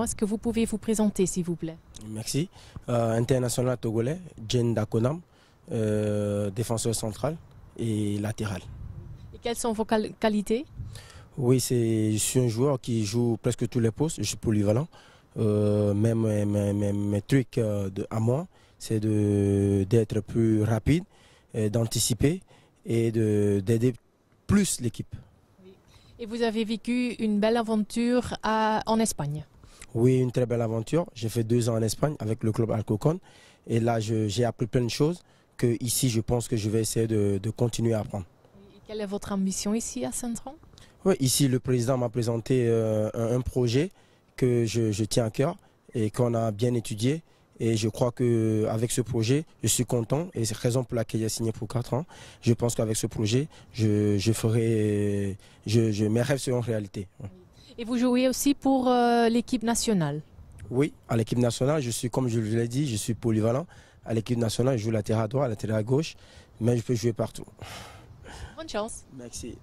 Est-ce que vous pouvez vous présenter, s'il vous plaît Merci. Euh, international togolais, Jean Dakonam, euh, défenseur central et latéral. Et quelles sont vos qualités Oui, je suis un joueur qui joue presque tous les postes. Je suis polyvalent. Euh, même mes, trucs de, à moi, c'est d'être plus rapide, d'anticiper et d'aider plus l'équipe. Et vous avez vécu une belle aventure en Espagne oui, une très belle aventure. J'ai fait deux ans en Espagne avec le club Alcocon. Et là, j'ai appris plein de choses que ici, je pense que je vais essayer de, continuer à apprendre. quelle est votre ambition ici à Saint-Tron ici, le président m'a présenté euh, un, projet que je, tiens à cœur et qu'on a bien étudié. Et je crois qu'avec ce projet, je suis content et c'est raison pour laquelle j'ai signé pour quatre ans. Je pense qu'avec ce projet, je, ferai, je, mes rêves seront réalité. Et vous jouez aussi pour euh, l'équipe nationale Oui, à l'équipe nationale, je suis, comme je vous l'ai dit, je suis polyvalent. À l'équipe nationale, je joue latéral à droite, latéral à gauche, mais je peux jouer partout. Bonne chance. Merci.